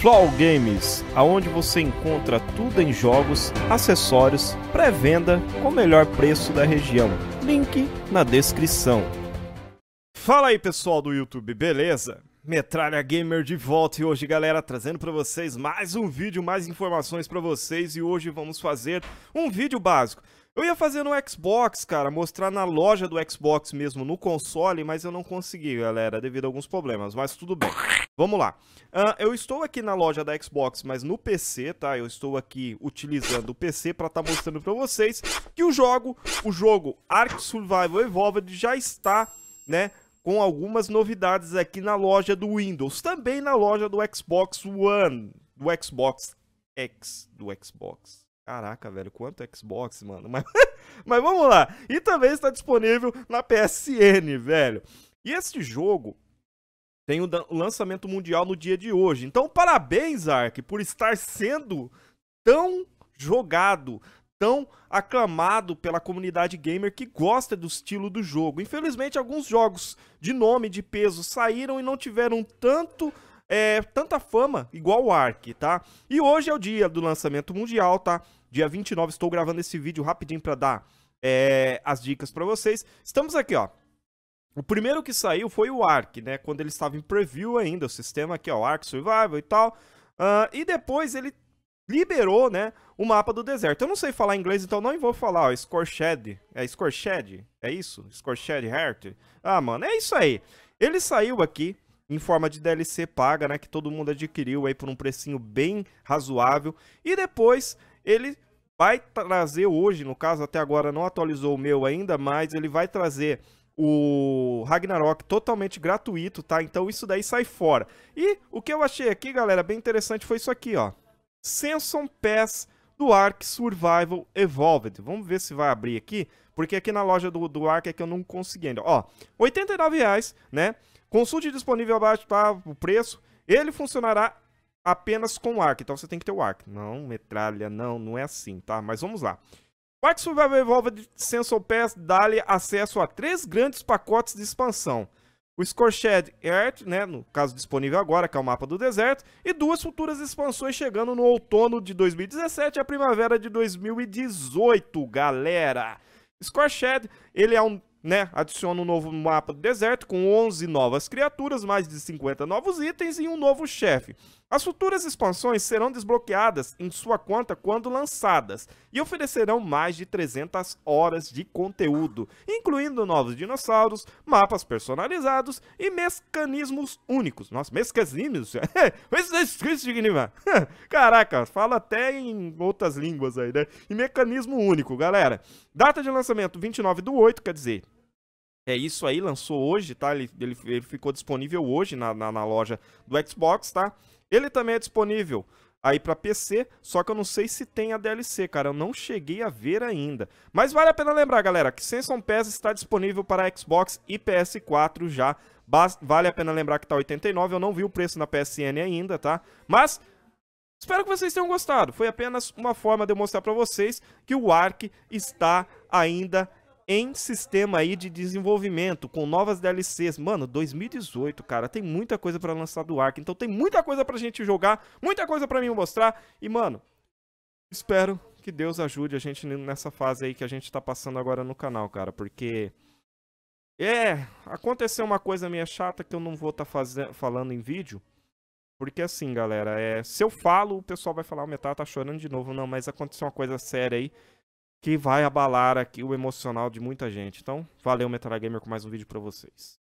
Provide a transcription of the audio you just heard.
Flow Games, aonde você encontra tudo em jogos, acessórios, pré-venda com o melhor preço da região. Link na descrição. Fala aí pessoal do YouTube, beleza? Metralha Gamer de volta e hoje, galera, trazendo para vocês mais um vídeo, mais informações para vocês e hoje vamos fazer um vídeo básico. Eu ia fazer no Xbox, cara, mostrar na loja do Xbox mesmo, no console, mas eu não consegui, galera, devido a alguns problemas, mas tudo bem. Vamos lá. Uh, eu estou aqui na loja da Xbox, mas no PC, tá? Eu estou aqui utilizando o PC para estar tá mostrando para vocês que o jogo, o jogo Ark Survival Evolved já está, né, com algumas novidades aqui na loja do Windows, também na loja do Xbox One, do Xbox X, do Xbox. Caraca, velho, quanto Xbox, mano. Mas, mas vamos lá. E também está disponível na PSN, velho. E este jogo, tem o lançamento mundial no dia de hoje. Então, parabéns, Ark, por estar sendo tão jogado, tão aclamado pela comunidade gamer que gosta do estilo do jogo. Infelizmente, alguns jogos de nome, de peso, saíram e não tiveram tanto é, tanta fama igual o Ark, tá? E hoje é o dia do lançamento mundial, tá? Dia 29, estou gravando esse vídeo rapidinho para dar é, as dicas para vocês. Estamos aqui, ó, o primeiro que saiu foi o Ark, né? Quando ele estava em preview ainda, o sistema aqui, ó, Ark Survival e tal. Uh, e depois ele liberou, né, o mapa do deserto. Eu não sei falar inglês, então não vou falar, ó, Scorched É Scorched É isso? Scorched Heart? Ah, mano, é isso aí. Ele saiu aqui em forma de DLC paga, né, que todo mundo adquiriu aí por um precinho bem razoável. E depois ele vai trazer hoje, no caso até agora não atualizou o meu ainda, mas ele vai trazer o Ragnarok totalmente gratuito, tá? Então isso daí sai fora. E o que eu achei aqui, galera, bem interessante foi isso aqui, ó. Senson Pass do Ark Survival Evolved. Vamos ver se vai abrir aqui, porque aqui na loja do, do Ark é que eu não consegui ainda. Ó, R$ reais, né? Consulte disponível abaixo para tá, o preço. Ele funcionará apenas com o Ark, então você tem que ter o Ark. Não, metralha, não, não é assim, tá? Mas vamos lá. Quark Survival Evolved Sensor Pass dá-lhe acesso a três grandes pacotes de expansão. O Scorched Earth, né, no caso disponível agora, que é o mapa do deserto, e duas futuras expansões chegando no outono de 2017 e a primavera de 2018, galera! Scorched ele é um né? Adiciona um novo mapa do deserto com 11 novas criaturas, mais de 50 novos itens e um novo chefe. As futuras expansões serão desbloqueadas em sua conta quando lançadas e oferecerão mais de 300 horas de conteúdo, incluindo novos dinossauros, mapas personalizados e mecanismos únicos. Nossa, mecanismos? Caraca, fala até em outras línguas aí, né? E mecanismo único, galera. Data de lançamento 29 do 8, quer dizer, é isso aí, lançou hoje, tá? Ele, ele, ele ficou disponível hoje na, na, na loja do Xbox, tá? Ele também é disponível aí para PC, só que eu não sei se tem a DLC, cara, eu não cheguei a ver ainda. Mas vale a pena lembrar, galera, que Senson Pass está disponível para Xbox e PS4 já. Bas vale a pena lembrar que tá 89, eu não vi o preço na PSN ainda, tá? Mas espero que vocês tenham gostado. Foi apenas uma forma de eu mostrar para vocês que o Ark está ainda em sistema aí de desenvolvimento, com novas DLCs. Mano, 2018, cara, tem muita coisa para lançar do Ark. Então tem muita coisa pra gente jogar, muita coisa para mim mostrar. E, mano, espero que Deus ajude a gente nessa fase aí que a gente tá passando agora no canal, cara, porque... É, aconteceu uma coisa meio chata que eu não vou estar tá fazendo, falando em vídeo. Porque assim, galera, é, se eu falo, o pessoal vai falar, o Metal tá chorando de novo. Não, mas aconteceu uma coisa séria aí que vai abalar aqui o emocional de muita gente. Então, valeu Metal Gamer com mais um vídeo para vocês.